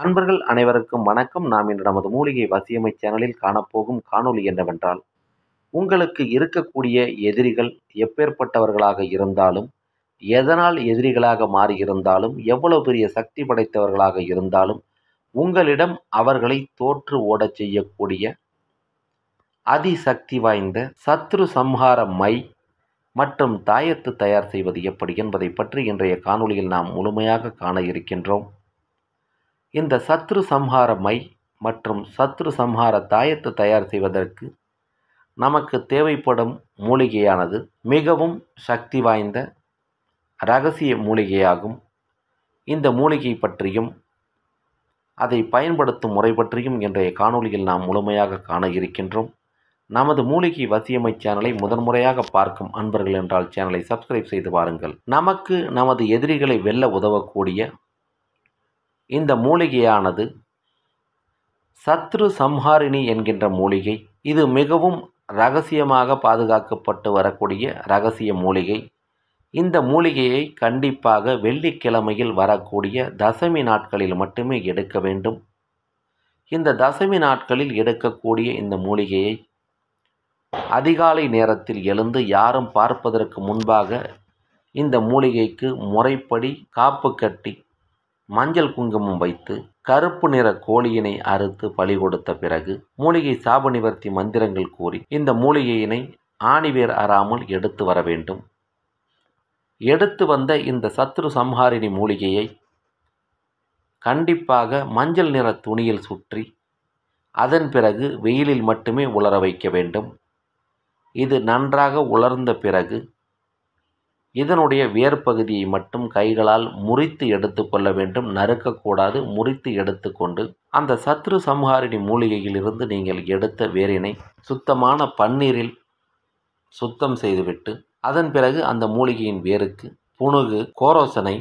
நண்பர்கள் அனைவருக்கும் வணக்கம் நாம் இன்று நமது மூலிகை வசியமை சேனலில் காணப்போகும் காணொலி என்னவென்றால் உங்களுக்கு இருக்கக்கூடிய எதிரிகள் எப்பேற்பட்டவர்களாக இருந்தாலும் எதனால் எதிரிகளாக மாறியிருந்தாலும் எவ்வளவு பெரிய சக்தி படைத்தவர்களாக இருந்தாலும் உங்களிடம் அவர்களை தோற்று ஓடச் செய்யக்கூடிய அதிசக்தி வாய்ந்த சத்ரு சம்ஹார மை மற்றும் தாயத்து தயார் செய்வது எப்படி என்பதை பற்றி இன்றைய காணொலியில் நாம் முழுமையாக காண இருக்கின்றோம் இந்த சத்ரு சம்ஹார மை மற்றும் சத்ரு சம்ஹார தாயத்தை தயார் செய்வதற்கு நமக்கு தேவைப்படும் மூலிகையானது மிகவும் சக்தி வாய்ந்த ரகசிய மூலிகையாகும் இந்த மூலிகை பற்றியும் அதை பயன்படுத்தும் முறை பற்றியும் இன்றைய காணொலியில் நாம் முழுமையாக காண இருக்கின்றோம் நமது மூலிகை வசியமை சேனலை முதன்முறையாக பார்க்கும் அன்பர்கள் என்றால் சேனலை சப்ஸ்கிரைப் செய்து பாருங்கள் நமக்கு நமது எதிரிகளை வெல்ல உதவக்கூடிய இந்த மூலிகையானது சத்ரு சம்ஹாரிணி என்கின்ற மூலிகை இது மிகவும் ரகசியமாக பாதுகாக்கப்பட்டு வரக்கூடிய ரகசிய மூலிகை இந்த மூலிகையை கண்டிப்பாக வெள்ளிக்கிழமையில் வரக்கூடிய தசமி நாட்களில் மட்டுமே எடுக்க வேண்டும் இந்த தசமி நாட்களில் எடுக்கக்கூடிய இந்த மூலிகையை அதிகாலை நேரத்தில் எழுந்து யாரும் பார்ப்பதற்கு முன்பாக இந்த மூலிகைக்கு முறைப்படி காப்பு கட்டி மஞ்சள் குங்குமம் வைத்து கருப்பு நிற கோழியினை அறுத்து பலி கொடுத்த பிறகு மூலிகை சாப நிவர்த்தி மந்திரங்கள் கூறி இந்த மூலிகையினை ஆணிவேர் அறாமல் எடுத்து வர வேண்டும் எடுத்து வந்த இந்த சத்ரு சம்ஹாரிணி மூலிகையை கண்டிப்பாக மஞ்சள் நிற துணியில் சுற்றி அதன் பிறகு வெயிலில் மட்டுமே உலர வைக்க வேண்டும் இது நன்றாக உலர்ந்த பிறகு இதனுடைய வேர் பகுதியை மட்டும் கைகளால் முறித்து எடுத்துக்கொள்ள வேண்டும் நறுக்கக்கூடாது முறித்து எடுத்துக்கொண்டு அந்த சத்ரு சம்ஹாரிணி மூலிகையிலிருந்து நீங்கள் எடுத்த வேரினை சுத்தமான பன்னீரில் சுத்தம் செய்துவிட்டு அதன் பிறகு அந்த மூலிகையின் வேருக்கு புணுகு கோரோசனை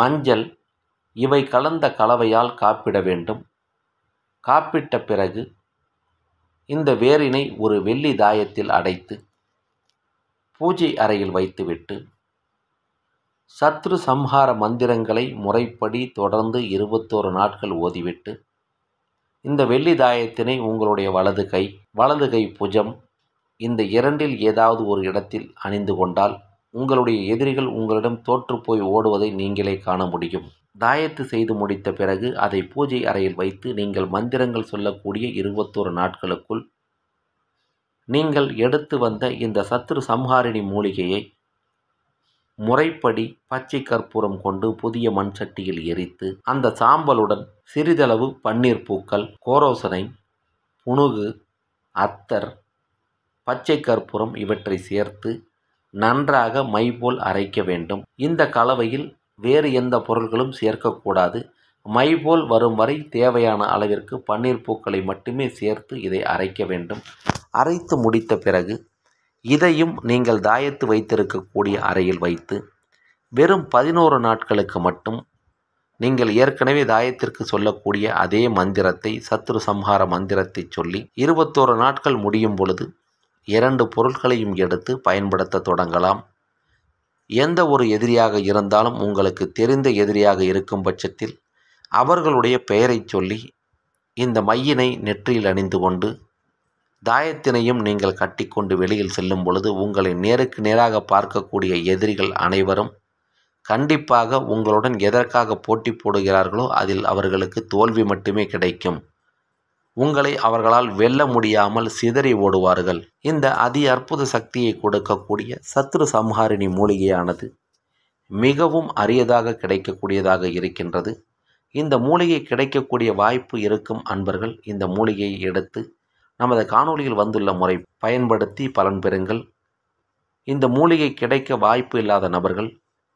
மஞ்சள் இவை கலந்த கலவையால் காப்பிட வேண்டும் காப்பிட்ட பிறகு இந்த வேரினை ஒரு வெள்ளி தாயத்தில் அடைத்து பூஜை அறையில் வைத்துவிட்டு சத்ரு சம்ஹார மந்திரங்களை முறைப்படி தொடர்ந்து இருபத்தோரு நாட்கள் ஓதிவிட்டு இந்த வெள்ளி தாயத்தினை உங்களுடைய வலது கை வலது கை புஜம் இந்த இரண்டில் ஏதாவது ஒரு இடத்தில் அணிந்து கொண்டால் உங்களுடைய எதிரிகள் உங்களிடம் தோற்று போய் ஓடுவதை நீங்களே காண முடியும் தாயத்து செய்து முடித்த பிறகு அதை பூஜை அறையில் வைத்து நீங்கள் மந்திரங்கள் சொல்லக்கூடிய இருபத்தோரு நாட்களுக்குள் நீங்கள் எடுத்து வந்த இந்த சத்ரு சம்ஹாரிணி மூலிகையை முறைப்படி பச்சை கற்பூரம் கொண்டு புதிய மண் சட்டியில் எரித்து அந்த சாம்பலுடன் சிறிதளவு பன்னீர் பூக்கள் கோரோசனை புணுகு அத்தர் பச்சை கற்பூரம் இவற்றை சேர்த்து நன்றாக மைபோல் அரைக்க வேண்டும் இந்த கலவையில் வேறு எந்த பொருள்களும் சேர்க்கக்கூடாது மைபோல் வரும் வரை தேவையான அளவிற்கு பன்னீர் பூக்களை மட்டுமே சேர்த்து இதை அரைக்க வேண்டும் அரைத்து முடித்த பிறகு இதையும் நீங்கள் தாயத்து வைத்திருக்கக்கூடிய அறையில் வைத்து வெறும் பதினோரு நாட்களுக்கு மட்டும் நீங்கள் ஏற்கனவே தாயத்திற்கு சொல்லக்கூடிய அதே மந்திரத்தை சத்ரு சம்ஹார மந்திரத்தை சொல்லி இருபத்தோரு நாட்கள் முடியும் பொழுது இரண்டு பொருட்களையும் எடுத்து பயன்படுத்த தொடங்கலாம் எந்த ஒரு எதிரியாக இருந்தாலும் உங்களுக்கு தெரிந்த எதிரியாக இருக்கும் பட்சத்தில் அவர்களுடைய பெயரை சொல்லி இந்த மையினை நெற்றியில் அணிந்து கொண்டு தாயத்தினையும் நீங்கள் கட்டிக்கொண்டு வெளியில் செல்லும் பொழுது உங்களை நேருக்கு நேராக பார்க்கக்கூடிய எதிரிகள் அனைவரும் கண்டிப்பாக உங்களுடன் எதற்காக போட்டி போடுகிறார்களோ அதில் அவர்களுக்கு தோல்வி மட்டுமே கிடைக்கும் உங்களை அவர்களால் வெல்ல முடியாமல் சிதறி ஓடுவார்கள் இந்த அதி அற்புத சக்தியை கொடுக்கக்கூடிய சத்ரு சம்ஹாரிணி மூலிகையானது மிகவும் அரியதாக கிடைக்கக்கூடியதாக இருக்கின்றது இந்த மூலிகை கிடைக்கக்கூடிய வாய்ப்பு இருக்கும் அன்பர்கள் இந்த மூலிகையை எடுத்து நமது காணொளியில் வந்துள்ள முறை பயன்படுத்தி பலன் பெறுங்கள் இந்த மூலிகை கிடைக்க வாய்ப்பு இல்லாத நபர்கள்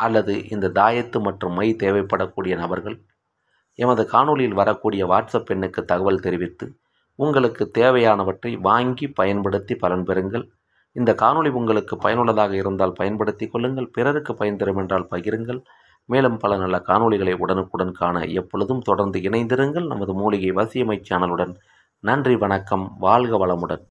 அல்லது இந்த தாயத்து மற்றும் மை தேவைப்படக்கூடிய நபர்கள் எமது காணொளியில் வரக்கூடிய வாட்ஸ்அப் எண்ணுக்கு தகவல் தெரிவித்து உங்களுக்கு தேவையானவற்றை வாங்கி பயன்படுத்தி பலன் பெறுங்கள் இந்த காணொளி உங்களுக்கு பயனுள்ளதாக இருந்தால் பயன்படுத்தி கொள்ளுங்கள் பிறருக்கு பயன் தரும் என்றால் பகிருங்கள் மேலும் பல நல்ல காணொளிகளை உடனுக்குடன் காண எப்பொழுதும் தொடர்ந்து இணைந்திருங்கள் நமது மூலிகை வசியமை சேனலுடன் நன்றி வணக்கம் வாழ்க வளமுடன்